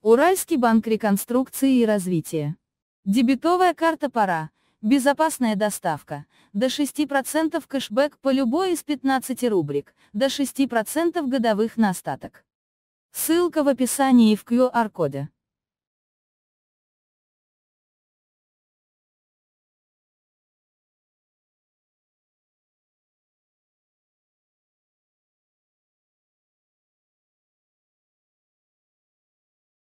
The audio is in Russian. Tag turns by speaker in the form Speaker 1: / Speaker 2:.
Speaker 1: Уральский банк реконструкции и развития. Дебетовая карта «Пора», безопасная доставка, до 6% кэшбэк по любой из 15 рубрик, до 6% годовых на остаток. Ссылка в описании и в QR-коде.